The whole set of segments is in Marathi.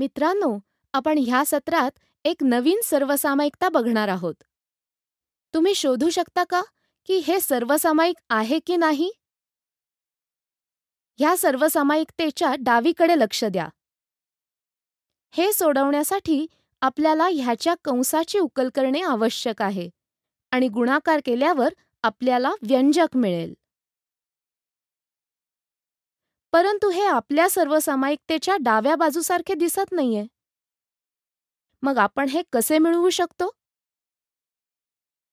मित्रांनो आपण ह्या सत्रात एक नवीन सर्वसामायिकता बघणार आहोत तुम्ही शोधू शकता का की हे सर्वसामायिक आहे की नाही ह्या सर्वसामायिकतेच्या डावीकडे लक्ष द्या हे सोडवण्यासाठी आपल्याला ह्याच्या कंसाची उकल करणे आवश्यक आहे आणि गुणाकार केल्यावर आपल्याला व्यंजक मिळेल परंतु हे आपल्या सर्वसामायिकतेच्या डाव्या बाजूसारखे दिसत नाहीये मग आपण हे कसे मिळवू शकतो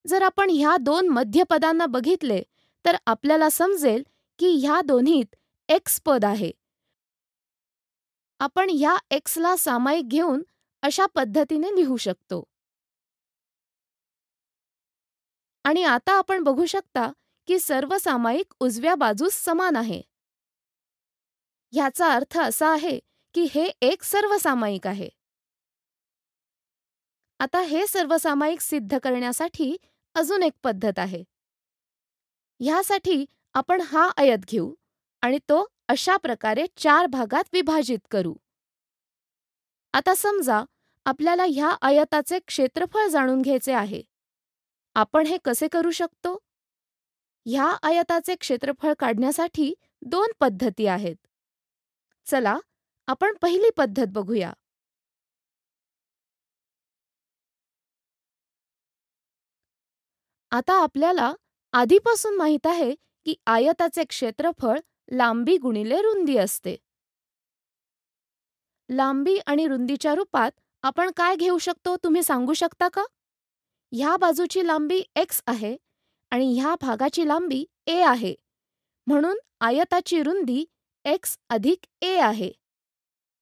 जर आपण ह्या दोन मध्यपदांना बघितले तर आपल्याला समजेल की ह्या दोन्हीत एक्स पद आहे आपण ह्या एक्सला सामायिक घेऊन अशा पद्धतीने लिहू शकतो आणि आता आपण बघू शकता की सर्व सामायिक उजव्या बाजूस समान आहे ह्याचा अर्थ असा आहे की हे एक सर्वसामायिक आहे आता हे सर्वसामायिक सिद्ध करण्यासाठी अजून एक पद्धत आहे ह्यासाठी आपण हा आयत घेऊ आणि तो अशा प्रकारे चार भागात विभाजित करू आता समजा आपल्याला ह्या आयताचे क्षेत्रफळ जाणून घ्यायचे आहे आपण हे कसे करू शकतो ह्या आयताचे क्षेत्रफळ काढण्यासाठी दोन पद्धती आहेत चला आपण पहिली पद्धत बघूया आता आपल्याला आधीपासून माहीत आहे की आयताचे क्षेत्रफळ लांबी गुणिले रुंदी असते लांबी आणि रुंदीच्या रूपात आपण काय घेऊ शकतो तुम्ही सांगू शकता का ह्या बाजूची लांबी एक्स आहे आणि ह्या भागाची लांबी ए आहे म्हणून आयताची रुंदी एक्स अधिक ए आहे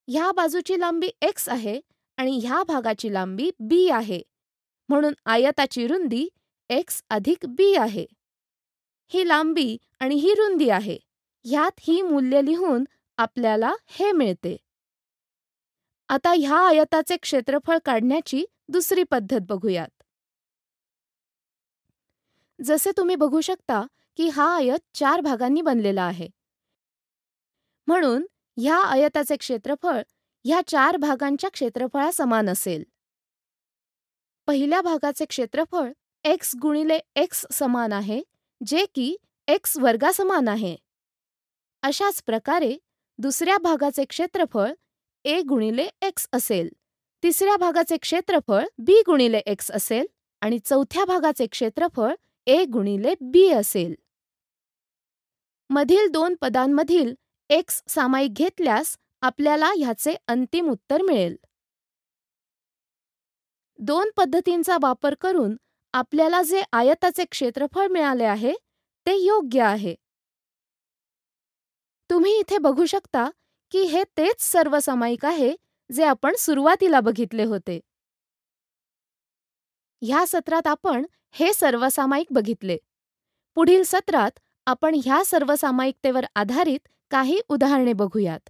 ह्या बाजूची लांबी एक्स आहे आणि ह्या भागाची लांबी बी आहे म्हणून आयताची रुंदी एक्स अधिक बी आहे ही लांबी आणि ही रुंदी आहे ह्यात ही मूल्य लिहून आपल्याला हे मिळते आता ह्या आयताचे क्षेत्रफळ काढण्याची दुसरी पद्धत बघूयात जसे तुम्ही बघू शकता की हा आयत चार भागांनी बनलेला आहे म्हणून ह्या आयताचे क्षेत्रफळ ह्या चार भागांच्या क्षेत्रफळा समान असेल पहिल्या भागाचे क्षेत्रफळ एक्स गुणिले एक्स समान आहे जे की एक्स वर्गा समान आहे अशाच प्रकारे दुसऱ्या भागाचे क्षेत्रफळ ए गुणिले एक्स असेल तिसऱ्या भागाचे क्षेत्रफळ बी गुणिले एक्स असेल आणि चौथ्या भागाचे क्षेत्रफळ ए गुणिले बी असेल मधील दोन पदांमधील एक्स सामायिक घेतल्यास आपल्याला ह्याचे अंतिम उत्तर मिळेल दोन पद्धतींचा वापर करून आपल्याला जे आयताचे क्षेत्रफळ मिळाले आहे ते योग्य आहे तुम्ही इथे बघू शकता की हे तेच सर्व सामायिक आहे जे आपण सुरुवातीला बघितले होते ह्या सत्रात आपण हे सर्वसामायिक बघितले पुढील सत्रात आपण ह्या सर्वसामायिकतेवर आधारित काही उदाहरणे बघूयात